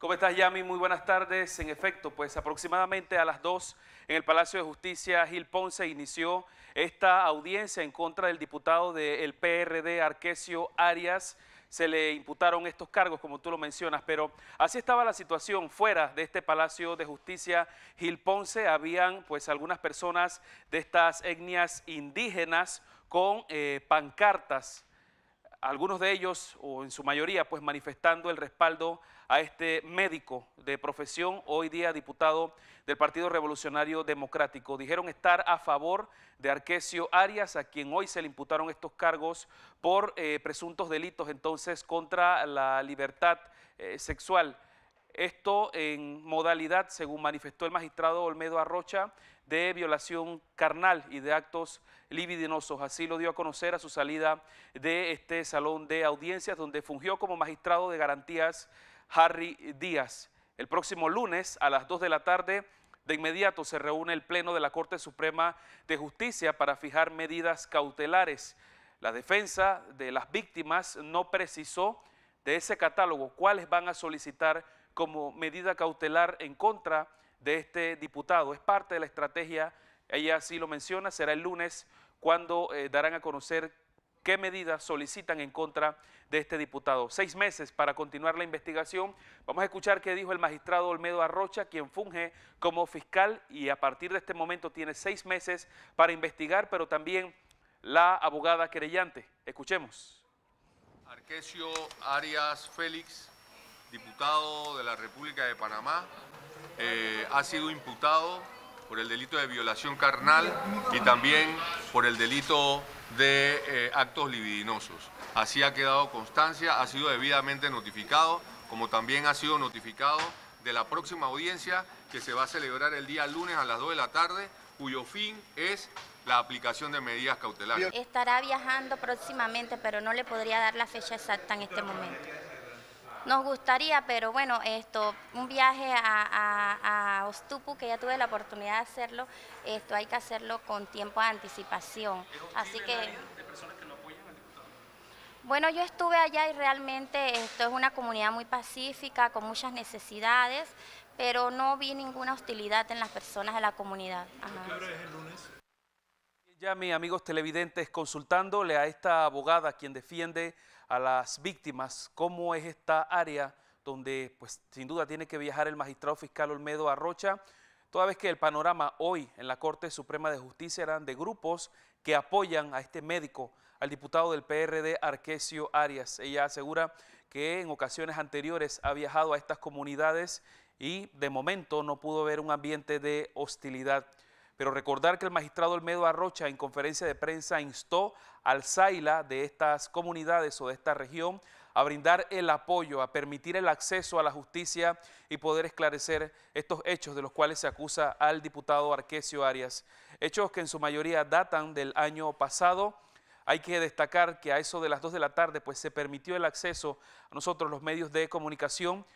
¿Cómo estás, Yami? Muy buenas tardes. En efecto, pues aproximadamente a las 2 en el Palacio de Justicia, Gil Ponce inició esta audiencia en contra del diputado del PRD, Arquesio Arias. Se le imputaron estos cargos, como tú lo mencionas, pero así estaba la situación fuera de este Palacio de Justicia, Gil Ponce. Habían, pues, algunas personas de estas etnias indígenas con eh, pancartas algunos de ellos, o en su mayoría, pues manifestando el respaldo a este médico de profesión, hoy día diputado del Partido Revolucionario Democrático. Dijeron estar a favor de Arquesio Arias, a quien hoy se le imputaron estos cargos por eh, presuntos delitos entonces contra la libertad eh, sexual. Esto en modalidad, según manifestó el magistrado Olmedo Arrocha, de violación carnal y de actos libidinosos. Así lo dio a conocer a su salida de este salón de audiencias, donde fungió como magistrado de garantías Harry Díaz. El próximo lunes a las 2 de la tarde, de inmediato se reúne el Pleno de la Corte Suprema de Justicia para fijar medidas cautelares. La defensa de las víctimas no precisó de ese catálogo cuáles van a solicitar como medida cautelar en contra de este diputado. Es parte de la estrategia, ella sí lo menciona, será el lunes cuando eh, darán a conocer qué medidas solicitan en contra de este diputado. Seis meses para continuar la investigación. Vamos a escuchar qué dijo el magistrado Olmedo Arrocha, quien funge como fiscal y a partir de este momento tiene seis meses para investigar, pero también la abogada querellante. Escuchemos. Arquesio Arias Félix diputado de la República de Panamá, eh, ha sido imputado por el delito de violación carnal y también por el delito de eh, actos libidinosos. Así ha quedado constancia, ha sido debidamente notificado, como también ha sido notificado de la próxima audiencia que se va a celebrar el día lunes a las 2 de la tarde, cuyo fin es la aplicación de medidas cautelares. Estará viajando próximamente, pero no le podría dar la fecha exacta en este momento. Nos gustaría, pero bueno, esto, un viaje a, a, Ostupu, que ya tuve la oportunidad de hacerlo, esto hay que hacerlo con tiempo de anticipación. Así que... De personas que apoyan al diputado? Bueno, yo estuve allá y realmente esto es una comunidad muy pacífica, con muchas necesidades, pero no vi ninguna hostilidad en las personas de la comunidad ya, mis amigos televidentes, consultándole a esta abogada quien defiende a las víctimas, cómo es esta área donde, pues, sin duda tiene que viajar el magistrado fiscal Olmedo Arrocha, toda vez que el panorama hoy en la Corte Suprema de Justicia eran de grupos que apoyan a este médico, al diputado del PRD Arquesio Arias. Ella asegura que en ocasiones anteriores ha viajado a estas comunidades y de momento no pudo ver un ambiente de hostilidad pero recordar que el magistrado Olmedo Arrocha en conferencia de prensa instó al ZAILA de estas comunidades o de esta región a brindar el apoyo, a permitir el acceso a la justicia y poder esclarecer estos hechos de los cuales se acusa al diputado Arquesio Arias. Hechos que en su mayoría datan del año pasado. Hay que destacar que a eso de las 2 de la tarde pues, se permitió el acceso a nosotros los medios de comunicación,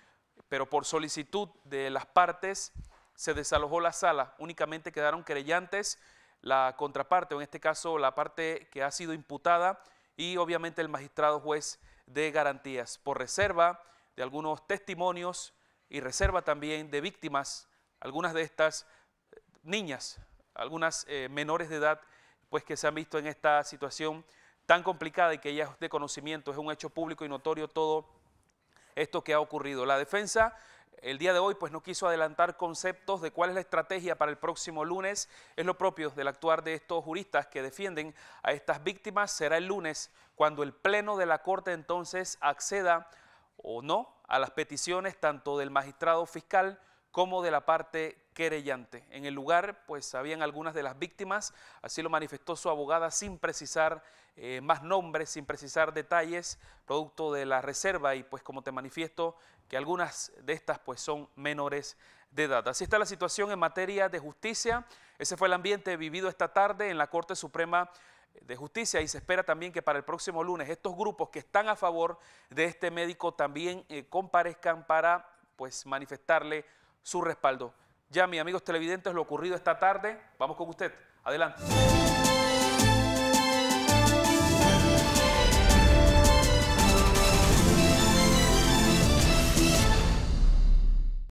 pero por solicitud de las partes se desalojó la sala, únicamente quedaron querellantes, la contraparte, o en este caso la parte que ha sido imputada, y obviamente el magistrado juez de garantías, por reserva de algunos testimonios y reserva también de víctimas, algunas de estas eh, niñas, algunas eh, menores de edad, pues que se han visto en esta situación tan complicada y que ya es de conocimiento, es un hecho público y notorio todo esto que ha ocurrido. La defensa el día de hoy pues no quiso adelantar conceptos de cuál es la estrategia para el próximo lunes. Es lo propio del actuar de estos juristas que defienden a estas víctimas. Será el lunes cuando el Pleno de la Corte entonces acceda o no a las peticiones tanto del magistrado fiscal como de la parte querellante. En el lugar, pues, habían algunas de las víctimas, así lo manifestó su abogada sin precisar eh, más nombres, sin precisar detalles, producto de la reserva y, pues, como te manifiesto, que algunas de estas, pues, son menores de edad. Así está la situación en materia de justicia. Ese fue el ambiente vivido esta tarde en la Corte Suprema de Justicia y se espera también que para el próximo lunes estos grupos que están a favor de este médico también eh, comparezcan para pues manifestarle su respaldo. Ya, mis amigos televidentes, lo ocurrido esta tarde, vamos con usted. Adelante.